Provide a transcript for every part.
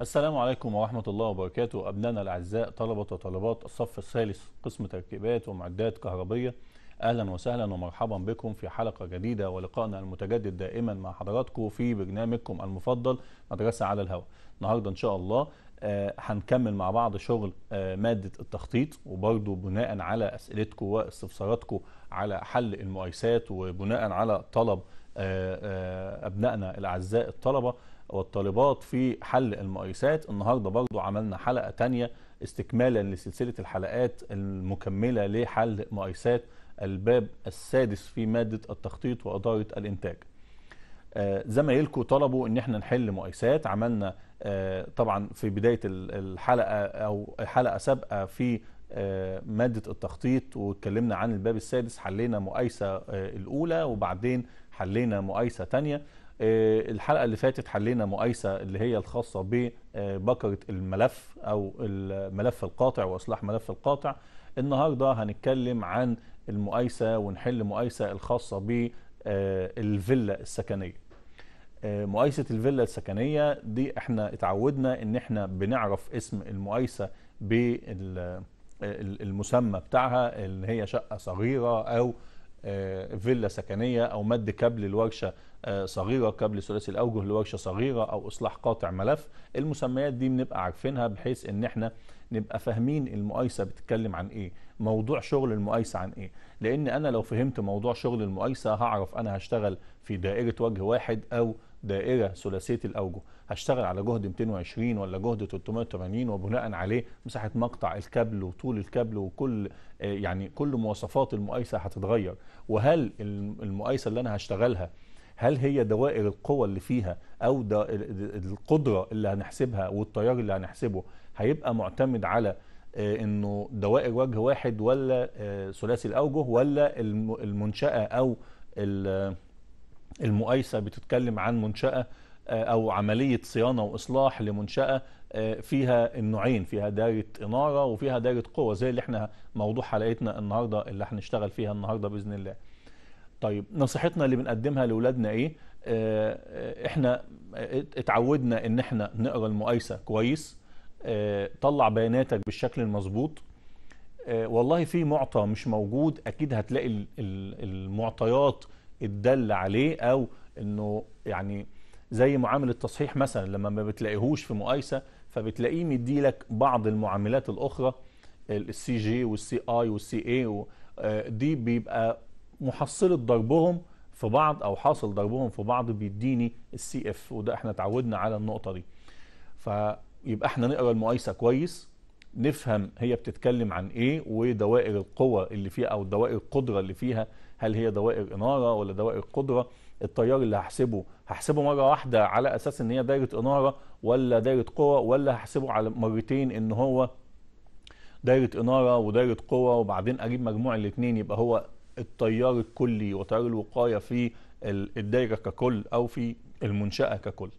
السلام عليكم ورحمة الله وبركاته أبنائنا الأعزاء طلبة وطالبات الصف الثالث قسم تركيبات ومعدات كهربية أهلا وسهلا ومرحبا بكم في حلقة جديدة ولقائنا المتجدد دائما مع حضراتكم في برنامجكم المفضل مدرسة على الهواء النهاردة إن شاء الله آه، هنكمل مع بعض شغل آه، مادة التخطيط وبرضو بناء على أسئلتكم واستفساراتكم على حل المقايسات وبناء على طلب آه، أبنائنا الأعزاء الطلبة والطالبات في حل المقايسات النهارده برضو عملنا حلقه ثانيه استكمالا لسلسله الحلقات المكمله لحل مقايسات الباب السادس في ماده التخطيط واداره الانتاج آه، زمايلكم طلبوا ان احنا نحل مقايسات عملنا آه، طبعا في بدايه الحلقه او حلقه سابقه في آه، ماده التخطيط واتكلمنا عن الباب السادس حلينا مقايسه الاولى وبعدين حلينا مقايسه ثانيه آه، الحلقه اللي فاتت حلينا مقايسه اللي هي الخاصه ببكره آه، الملف او الملف القاطع واصلاح ملف القاطع النهارده هنتكلم عن المقايسه ونحل مقايسه الخاصه بالفيلا آه، السكنيه مقايسة الفيلا السكنية دي احنا اتعودنا ان احنا بنعرف اسم المقايسة بالمسمى بتاعها اللي هي شقة صغيرة او آه، فيلا سكنيه او مد كابل لورشه آه، صغيره كابل ثلاثي الاوجه لورشه صغيره او اصلاح قاطع ملف المسميات دي بنبقى عارفينها بحيث ان احنا نبقى فاهمين المقايسه بتتكلم عن ايه موضوع شغل المقايسه عن ايه لان انا لو فهمت موضوع شغل المقايسه هعرف انا هشتغل في دائره وجه واحد او دائره ثلاثيه الاوجه هشتغل على جهد 220 ولا جهد 380 وبناء عليه مساحه مقطع الكابل وطول الكابل وكل آه، يعني كل مواصفات المقايسه هتتغير وهل المقايسه اللي انا هشتغلها هل هي دوائر القوة اللي فيها او القدره اللي هنحسبها والتيار اللي هنحسبه هيبقى معتمد على آه، انه دوائر وجه واحد ولا آه، ثلاثي الاوجه ولا المنشاه او المقايسه بتتكلم عن منشاه آه، او عمليه صيانه واصلاح لمنشاه آه، فيها النوعين فيها دايره اناره وفيها دايره قوه زي اللي احنا موضوع حلقتنا النهارده اللي هنشتغل فيها النهارده باذن الله. طيب نصيحتنا اللي بنقدمها لاولادنا ايه؟ آه، احنا اتعودنا ان احنا نقرا المقايسه كويس طلع بياناتك بالشكل المظبوط والله في معطى مش موجود اكيد هتلاقي المعطيات اتدل عليه او انه يعني زي معامل التصحيح مثلا لما ما بتلاقيهوش في مقايسه فبتلاقيه مديلك بعض المعاملات الاخرى السي جي والسي اي والسي اي آه، دي بيبقى محصله ضربهم في بعض او حاصل ضربهم في بعض بيديني السي اف وده احنا اتعودنا على النقطه دي فيبقى احنا نقرا المقايسه كويس نفهم هي بتتكلم عن ايه ودوائر القوة اللي فيها او دوائر القدرة اللي فيها هل هي دوائر اناره ولا دوائر قدره التيار اللي هحسبه هحسبه مره واحده على اساس ان هي دايره اناره ولا دايره قوه ولا هحسبه على مرتين ان هو دايره اناره ودايره قوه وبعدين اجيب مجموع الاثنين يبقى هو التيار الكلي وتيار الوقايه في الدايره ككل او في المنشاه ككل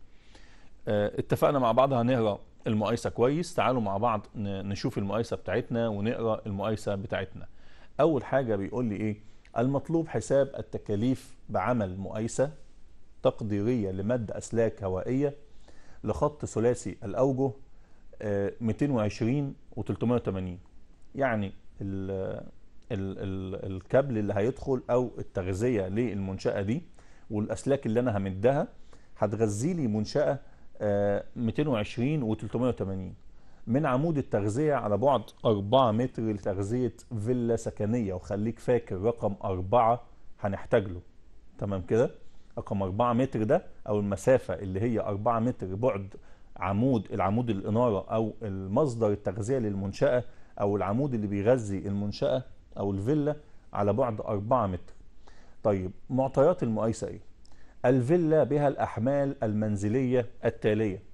آه، اتفقنا مع بعض هنقرا المقايسه كويس تعالوا مع بعض نشوف المقايسه بتاعتنا ونقرا المقايسه بتاعتنا اول حاجه بيقول لي ايه المطلوب حساب التكاليف بعمل مقايسة تقديرية لمد أسلاك هوائية لخط ثلاثي الأوجه 220 و 380 يعني ال ال الـ الكابل اللي هيدخل أو التغذية للمنشأة دي والأسلاك اللي أنا همدها هتغذي لي منشأة 220 و 380 من عمود التغذية على بعد 4 متر لتغذية فيلا سكنية وخليك فاكر رقم 4 هنحتاج له تمام كده رقم 4 متر ده أو المسافة اللي هي 4 متر بعد عمود العمود الإنارة أو المصدر التغذية للمنشأة أو العمود اللي بيغذي المنشأة أو الفيلا على بعد 4 متر طيب معطيات المقايسة إيه؟ الفيلا بها الأحمال المنزلية التالية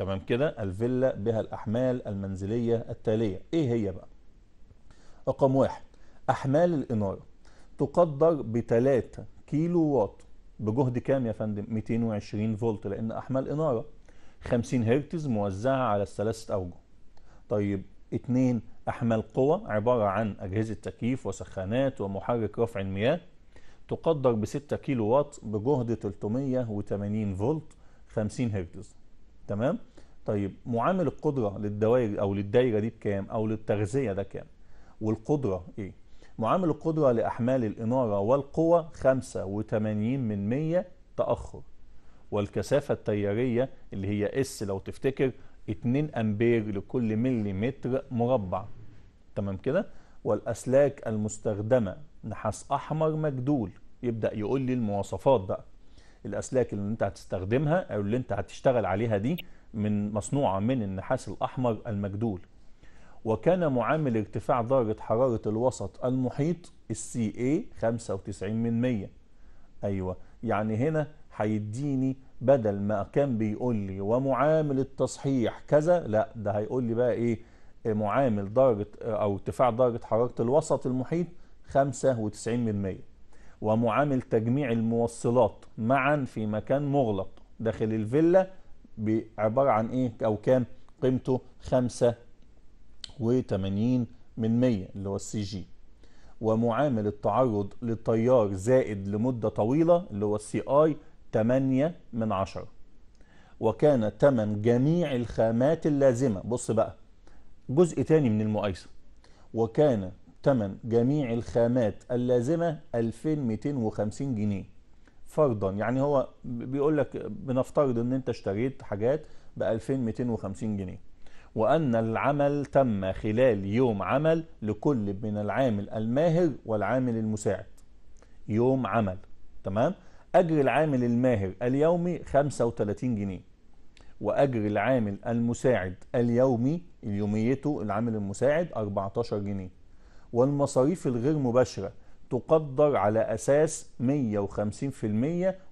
تمام كده الفيلا بها الأحمال المنزلية التالية إيه هي بقى رقم واحد أحمال الإنارة تقدر ب 3 كيلو وات بجهد كام يا فندم 220 فولت لأن أحمال إنارة 50 هرتز موزعة على الثلاثة أوجه طيب اتنين أحمال قوى عبارة عن أجهزة تكييف وسخانات ومحرك رفع المياه تقدر ب 6 كيلو وات بجهد 380 فولت 50 هرتز تمام طيب معامل القدره للدوائر او للدايره دي بكام او للتغذيه ده كام والقدره ايه معامل القدره لاحمال الاناره والقوه 85 من 100 تاخر والكثافه التياريه اللي هي اس لو تفتكر 2 امبير لكل متر مربع تمام كده والاسلاك المستخدمه نحاس احمر مجدول يبدا يقول لي المواصفات بقى الاسلاك اللي انت هتستخدمها او اللي انت هتشتغل عليها دي من مصنوعه من النحاس الاحمر المجدول وكان معامل ارتفاع درجه حراره الوسط المحيط السي اي 95 من 100 ايوه يعني هنا هيديني بدل ما كان بيقول لي ومعامل التصحيح كذا لا ده هيقول لي بقى ايه معامل درجه او ارتفاع درجه حراره الوسط المحيط 95 من 100 ومعامل تجميع الموصلات معا في مكان مغلق داخل الفيلا بعبارة عن ايه او كام قيمته خمسة وثمانين من مية اللي هو السي جي ومعامل التعرض للتيار زائد لمدة طويلة اللي هو السي اي تمانية من عشرة وكان تمن جميع الخامات اللازمة بص بقى جزء تاني من المقايسة وكان تمن جميع الخامات اللازمة 2250 جنيه فرضا يعني هو بيقول لك بنفترض ان انت اشتريت حاجات ب 2250 جنيه وأن العمل تم خلال يوم عمل لكل من العامل الماهر والعامل المساعد يوم عمل تمام أجر العامل الماهر اليومي 35 جنيه وأجر العامل المساعد اليومي اليوميته العامل المساعد 14 جنيه والمصاريف الغير مباشرة تقدر على أساس 150%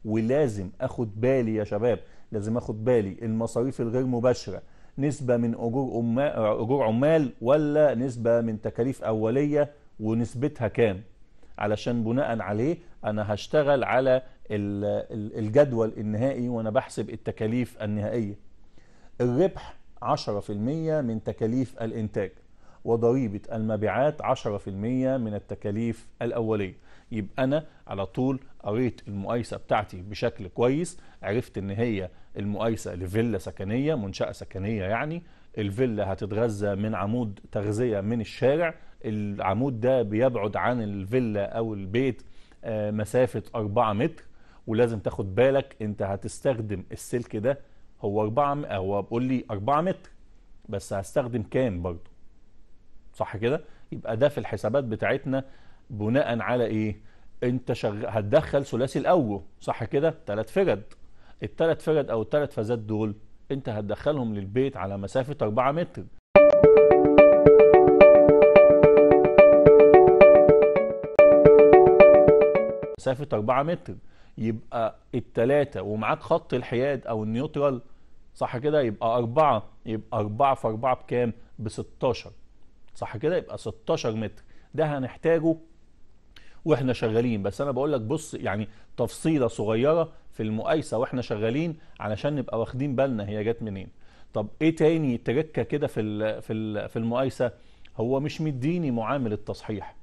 ولازم أخد بالي يا شباب لازم أخد بالي المصاريف الغير مباشرة نسبة من أجور, أجور عمال ولا نسبة من تكاليف أولية ونسبتها كام علشان بناء عليه أنا هشتغل على الجدول النهائي وأنا بحسب التكاليف النهائية الربح 10% من تكاليف الإنتاج وضريبة المبيعات 10% من التكاليف الأولية يبقى أنا على طول قريت المؤيسة بتاعتي بشكل كويس عرفت إن هي المؤيسة لفيلا سكنية منشأة سكنية يعني الفيلا هتتغذى من عمود تغذية من الشارع العمود ده بيبعد عن الفيلا أو البيت آه، مسافة 4 متر ولازم تاخد بالك انت هتستخدم السلك ده هو 4 هو بيقول لي 4 متر بس هستخدم كام برضه صح كده يبقى ده في الحسابات بتاعتنا بناء على ايه انت شغ... هتدخل ثلاثي الاوجه صح كده ثلاث فجد. الثلاث فجد او الثلاث فازات دول انت هتدخلهم للبيت على مسافه 4 متر مسافه 4 متر يبقى الثلاثه ومعاك خط الحياد او النيوترال صح كده يبقى أربعة يبقى 4 في 4 بكام؟ ب 16 صح كده يبقى 16 متر ده هنحتاجه واحنا شغالين بس انا بقول لك بص يعني تفصيله صغيره في المقايسه واحنا شغالين علشان نبقى واخدين بالنا هي جت منين طب ايه تاني تركه كده في في في المقايسه هو مش مديني معامل التصحيح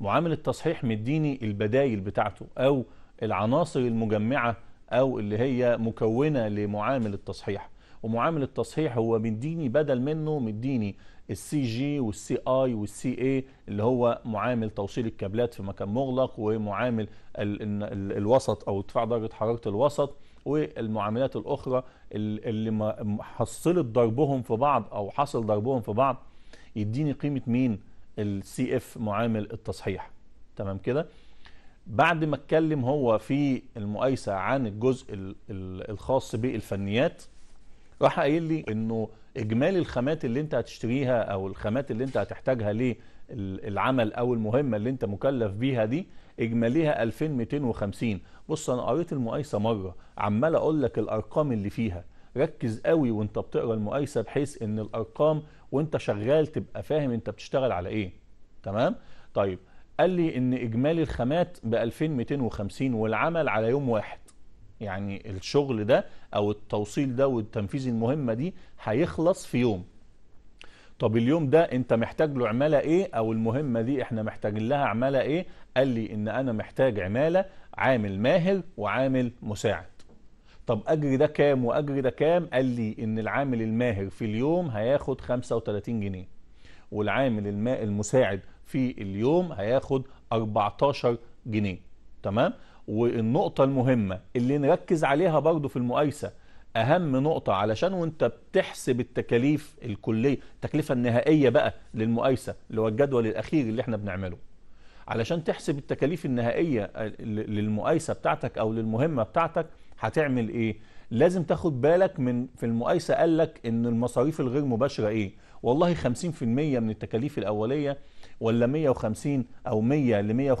معامل التصحيح مديني البدايل بتاعته او العناصر المجمعه او اللي هي مكونه لمعامل التصحيح ومعامل التصحيح هو مديني بدل منه مديني السي جي والسي اي والسي اي اللي هو معامل توصيل الكابلات في مكان مغلق ومعامل الـ الـ الوسط او ارتفاع درجه حراره الوسط والمعاملات الاخرى اللي حصلت ضربهم في بعض او حصل ضربهم في بعض يديني قيمه مين السي اف معامل التصحيح تمام كده بعد ما اتكلم هو في المقايسه عن الجزء الخاص بالفنيات راح قايل لي انه اجمالي الخامات اللي انت هتشتريها او الخامات اللي انت هتحتاجها للعمل او المهمه اللي انت مكلف بيها دي اجماليها 2250 بص انا قريت المقايسه مره عمال اقول لك الارقام اللي فيها ركز قوي وانت بتقرا المقايسه بحيث ان الارقام وانت شغال تبقى فاهم انت بتشتغل على ايه تمام طيب قال لي ان اجمالي الخامات ب 2250 والعمل على يوم واحد يعني الشغل ده او التوصيل ده والتنفيذ المهمه دي هيخلص في يوم طب اليوم ده انت محتاج له عماله ايه او المهمه دي احنا محتاجين لها عماله ايه قال لي ان انا محتاج عماله عامل ماهر وعامل مساعد طب اجري ده كام واجري ده كام قال لي ان العامل الماهر في اليوم هياخد 35 جنيه والعامل المساعد في اليوم هياخد 14 جنيه تمام والنقطة المهمة اللي نركز عليها برضو في المقايسة أهم نقطة علشان وانت بتحسب التكاليف الكلية التكلفة النهائية بقى للمقايسة اللي هو الجدول الأخير اللي احنا بنعمله علشان تحسب التكاليف النهائية آه، للمقايسة بتاعتك أو للمهمة بتاعتك هتعمل إيه؟ لازم تاخد بالك من في المقايسة قال لك إن المصاريف الغير مباشرة إيه؟ والله 50% من التكاليف الأولية ولا 150 أو 100 ل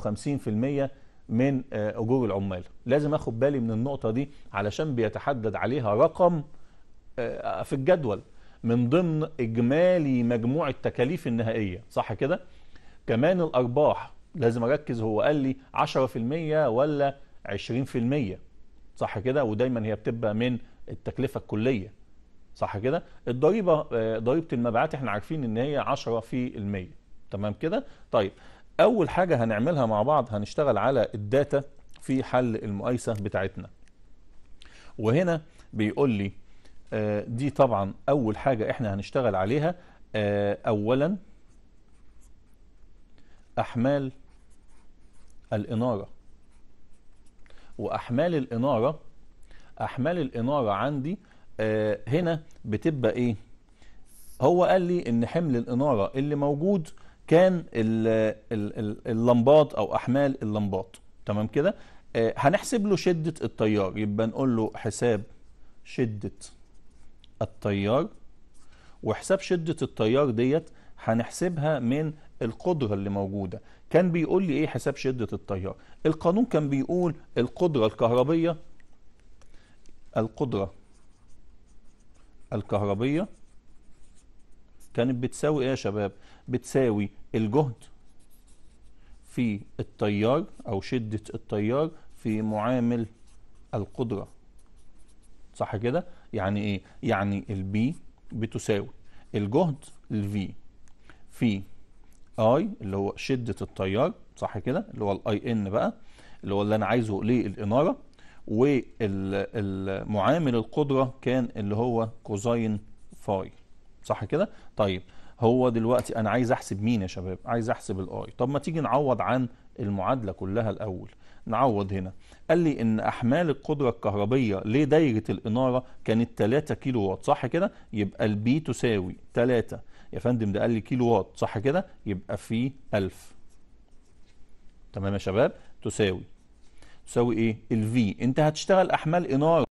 150% من آه، اجور العمال لازم اخد بالي من النقطه دي علشان بيتحدد عليها رقم آه، في الجدول من ضمن اجمالي مجموع التكاليف النهائيه صح كده كمان الارباح لازم اركز هو قال لي 10% ولا 20% صح كده ودايما هي بتبقى من التكلفه الكليه صح كده الضريبه آه، ضريبه المبيعات احنا عارفين ان هي 10% تمام كده طيب اول حاجة هنعملها مع بعض هنشتغل على الداتا في حل المقايسة بتاعتنا وهنا بيقول لي آه، دي طبعا اول حاجة احنا هنشتغل عليها آه، اولا احمال الانارة واحمال الانارة احمال الانارة عندي آه، هنا بتبقى ايه هو قال لي ان حمل الانارة اللي موجود كان اللمبات او احمال اللمبات تمام كده آه، هنحسب له شده التيار يبقى نقول له حساب شده التيار وحساب شده التيار ديت هنحسبها من القدره اللي موجوده كان بيقول لي ايه حساب شده التيار القانون كان بيقول القدره الكهربيه القدره الكهربيه كانت بتساوي ايه يا شباب بتساوي الجهد في التيار او شدة التيار في معامل القدرة صح كده يعني ايه يعني البي بتساوي الجهد الفي في اي اللي هو شدة التيار صح كده اللي هو الاي ان بقى اللي هو اللي انا عايزه للانارة والمعامل القدرة كان اللي هو كوزين فاي صح كده طيب هو دلوقتي انا عايز احسب مين يا شباب عايز احسب الاي طب ما تيجي نعوض عن المعادله كلها الاول نعوض هنا قال لي ان احمال القدره الكهربيه لدايره الاناره كانت 3 كيلو وات صح كده يبقى البي تساوي 3 يا فندم ده قال لي كيلو وات صح كده يبقى في 1000 تمام يا شباب تساوي تساوي ايه الفي انت هتشتغل احمال اناره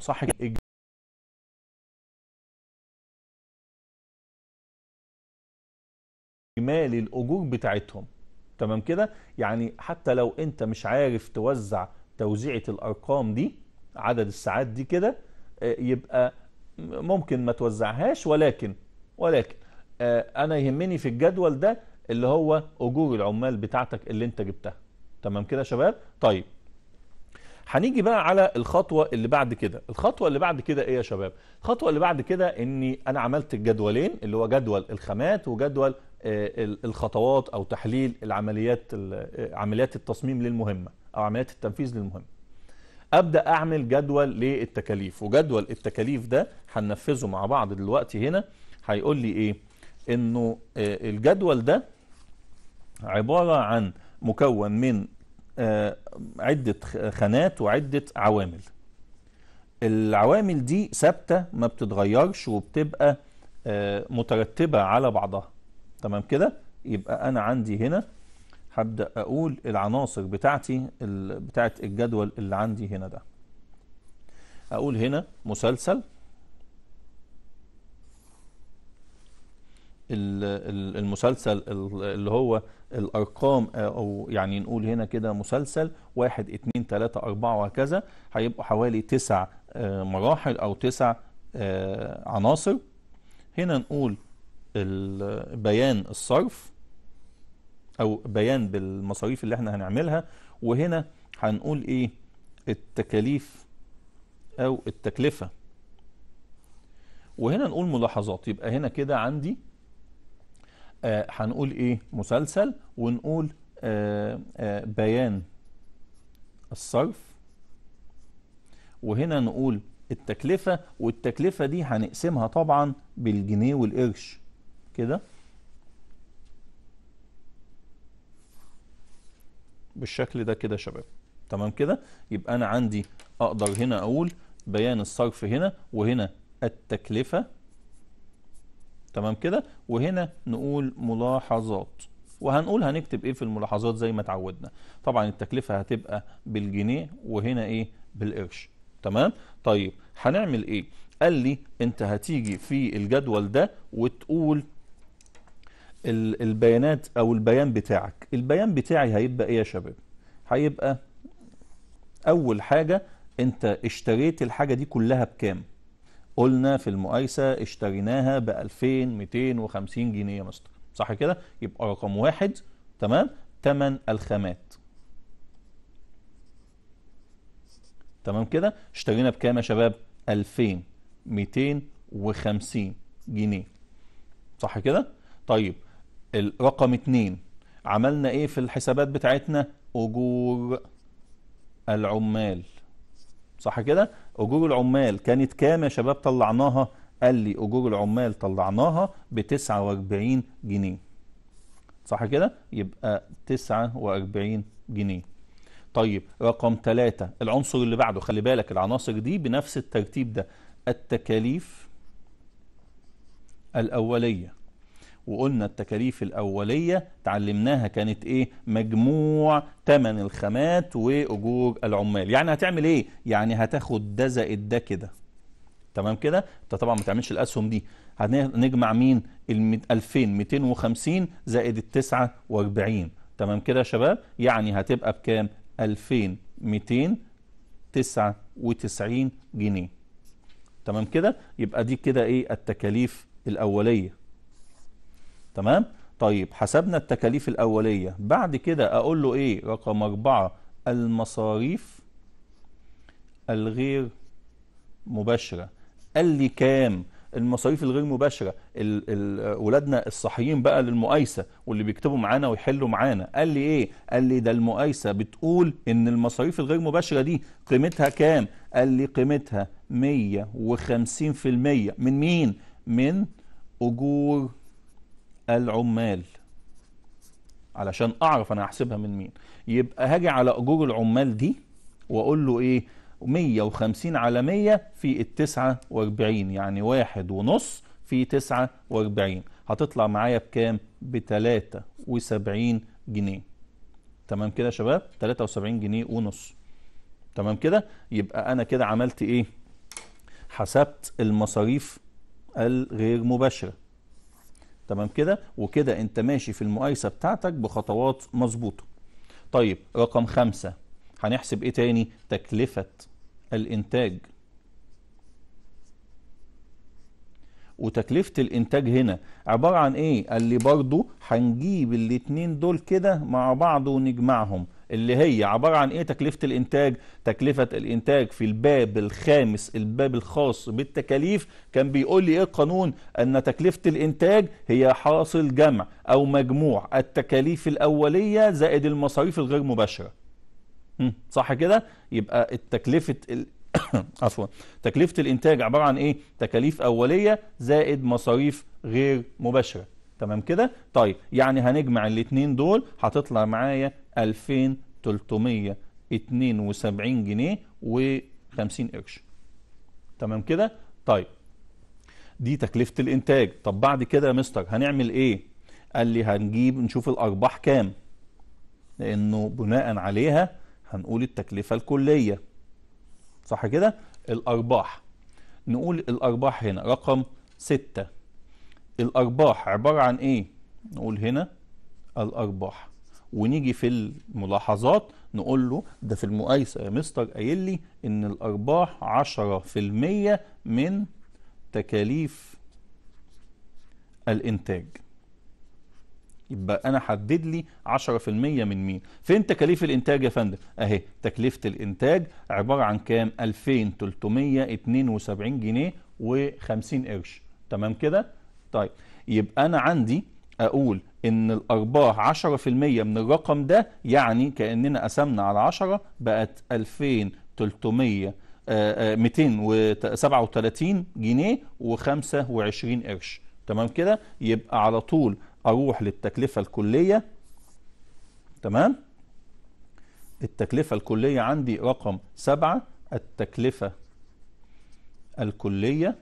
صح إجمالي الأجور بتاعتهم تمام كده يعني حتى لو أنت مش عارف توزع توزيعة الأرقام دي عدد الساعات دي كده آه، يبقى ممكن ما توزعهاش ولكن ولكن آه، أنا يهمني في الجدول ده اللي هو أجور العمال بتاعتك اللي أنت جبتها تمام كده يا شباب طيب هنيجي بقى على الخطوه اللي بعد كده الخطوه اللي بعد كده ايه يا شباب الخطوه اللي بعد كده اني انا عملت الجدولين اللي هو جدول الخامات وجدول آه، الخطوات او تحليل العمليات آه، عمليات التصميم للمهمه او عمليات التنفيذ للمهمه ابدا اعمل جدول للتكاليف وجدول التكاليف ده هننفذه مع بعض دلوقتي هنا هيقول لي ايه انه آه، الجدول ده عباره عن مكون من آه، عدة خانات وعدة عوامل العوامل دي ثابتة ما بتتغيرش وبتبقى آه، مترتبة على بعضها تمام كده يبقى أنا عندي هنا هبدأ أقول العناصر بتاعتي بتاعت الجدول اللي عندي هنا ده أقول هنا مسلسل المسلسل اللي هو الارقام او يعني نقول هنا كده مسلسل واحد اتنين تلاتة اربعة وهكذا هيبقوا حوالي تسع آه، مراحل او تسع آه، عناصر هنا نقول بيان الصرف او بيان بالمصاريف اللي احنا هنعملها وهنا هنقول ايه التكاليف او التكلفه وهنا نقول ملاحظات يبقى هنا كده عندي آه، هنقول ايه مسلسل ونقول آه، آه، بيان الصرف وهنا نقول التكلفة والتكلفة دي هنقسمها طبعا بالجنيه والقرش كده بالشكل ده كده شباب تمام كده يبقى انا عندي اقدر هنا اقول بيان الصرف هنا وهنا التكلفة تمام كده وهنا نقول ملاحظات وهنقول هنكتب ايه في الملاحظات زي ما اتعودنا طبعا التكلفه هتبقى بالجنيه وهنا ايه بالقرش تمام طيب هنعمل ايه قال لي انت هتيجي في الجدول ده وتقول البيانات او البيان بتاعك البيان بتاعي هيبقى ايه يا شباب هيبقى اول حاجه انت اشتريت الحاجه دي كلها بكام قلنا في المقايسة اشتريناها ب 2250 جنيه يا مستر صح كده يبقى رقم واحد تمام تمن الخامات تمام كده اشترينا بكام يا شباب 2250 جنيه صح كده طيب الرقم اتنين عملنا ايه في الحسابات بتاعتنا اجور العمال صح كده اجور العمال كانت كام يا شباب طلعناها قال لي اجور العمال طلعناها ب 49 جنيه صح كده يبقى 49 جنيه طيب رقم ثلاثة العنصر اللي بعده خلي بالك العناصر دي بنفس الترتيب ده التكاليف الأولية وقلنا التكاليف الأولية تعلمناها كانت إيه مجموع تمن الخامات وأجور العمال يعني هتعمل إيه يعني هتاخد ده زائد ده كده تمام كده انت طبعا ما تعملش الاسهم دي هنجمع مين ال 2250 زائد ال 49 تمام كده يا شباب يعني هتبقى بكام 2299 جنيه تمام كده يبقى دي كده ايه التكاليف الاوليه تمام طيب حسبنا التكاليف الأولية بعد كده أقول له إيه رقم أربعة المصاريف الغير مباشرة قال لي كام المصاريف الغير مباشرة ال ال ولادنا الصحيين بقى للمؤيسة واللي بيكتبوا معانا ويحلوا معانا قال لي ايه قال لي ده المؤيسة بتقول ان المصاريف الغير مباشرة دي قيمتها كام قال لي قيمتها 150% من مين من أجور العمال علشان اعرف انا هحسبها من مين يبقى هاجي على اجور العمال دي واقول له ايه 150 على 100 في ال 49 يعني واحد ونص في 49 هتطلع معايا بكام ب 73 جنيه تمام كده يا شباب 73 جنيه ونص تمام كده يبقى انا كده عملت ايه حسبت المصاريف الغير مباشره تمام كده وكده انت ماشي في المقايسه بتاعتك بخطوات مظبوطه طيب رقم خمسة هنحسب ايه تاني تكلفة الانتاج وتكلفة الانتاج هنا عبارة عن ايه قال لي برضو هنجيب الاتنين دول كده مع بعض ونجمعهم اللي هي عبارة عن ايه تكلفة الانتاج تكلفة الانتاج في الباب الخامس الباب الخاص بالتكاليف كان بيقول لي ايه القانون ان تكلفة الانتاج هي حاصل جمع او مجموع التكاليف الاولية زائد المصاريف الغير مباشرة صح كده يبقى التكلفة ال... عفوا تكلفة الانتاج عبارة عن ايه تكاليف اولية زائد مصاريف غير مباشرة تمام كده طيب يعني هنجمع الاثنين دول هتطلع معايا 2372 جنيه و50 قرش تمام كده طيب دي تكلفه الانتاج طب بعد كده يا مستر هنعمل ايه قال لي هنجيب نشوف الارباح كام لانه بناء عليها هنقول التكلفه الكليه صح كده الارباح نقول الارباح هنا رقم 6 الارباح عباره عن ايه نقول هنا الارباح ونيجي في الملاحظات نقول له ده في المقايسه يا مستر قايل لي ان الارباح 10% من تكاليف الانتاج يبقى انا حدد لي 10% من مين فين تكاليف الانتاج يا فندم اهي تكلفه الانتاج عباره عن كام 2372 جنيه و50 قرش تمام كده طيب يبقى انا عندي اقول ان الارباح 10% من الرقم ده يعني كاننا قسمنا على 10 بقت 2300 237 آه، آه، جنيه و25 قرش تمام كده يبقى على طول اروح للتكلفه الكليه تمام التكلفه الكليه عندي رقم 7 التكلفه الكليه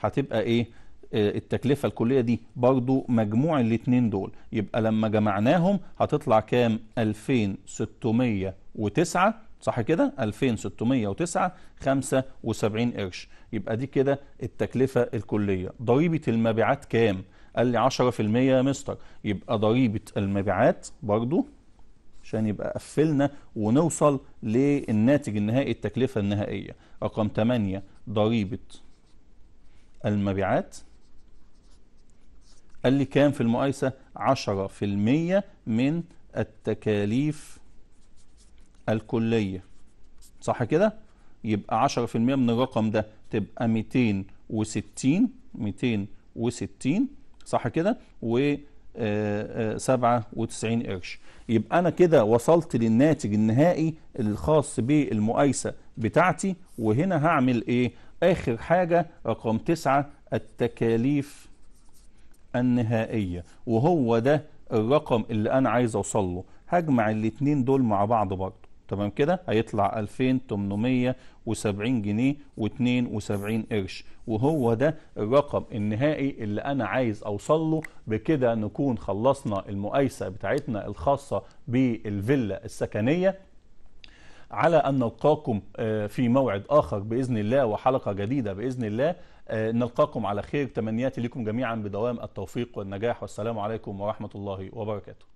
هتبقى ايه آه، التكلفه الكليه دي برضو مجموع الاثنين دول يبقى لما جمعناهم هتطلع كام 2609 صح كده 2609 75 قرش يبقى دي كده التكلفه الكليه ضريبه المبيعات كام قال لي 10% يا مستر يبقى ضريبه المبيعات برضو عشان يبقى قفلنا ونوصل للناتج النهائي التكلفه النهائيه رقم 8 ضريبه المبيعات قال لي كام في المقايسة 10% من التكاليف الكلية صح كده يبقى 10% من الرقم ده تبقى 260 260 صح كده و 97 آه، آه، قرش يبقى انا كده وصلت للناتج النهائي الخاص بالمقايسه بتاعتي وهنا هعمل ايه اخر حاجه رقم تسعة التكاليف النهائية وهو ده الرقم اللي أنا عايز أوصل له هجمع الاتنين دول مع بعض برضه تمام كده هيطلع 2870 جنيه و72 قرش وهو ده الرقم النهائي اللي انا عايز اوصل له بكده نكون خلصنا المقايسه بتاعتنا الخاصه بالفيلا السكنيه على ان نلقاكم آه، في موعد اخر باذن الله وحلقه جديده باذن الله آه، نلقاكم على خير تمنياتي لكم جميعا بدوام التوفيق والنجاح والسلام عليكم ورحمة الله وبركاته